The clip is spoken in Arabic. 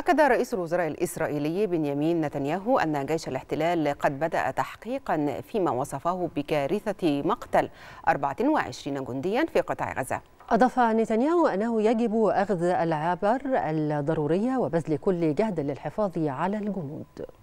أكد رئيس الوزراء الإسرائيلي بنيامين نتنياهو أن جيش الاحتلال قد بدأ تحقيقا فيما وصفه بكارثة مقتل 24 جنديا في قطاع غزة أضاف نتنياهو أنه يجب أخذ العبر الضرورية وبذل كل جهد للحفاظ على الجنود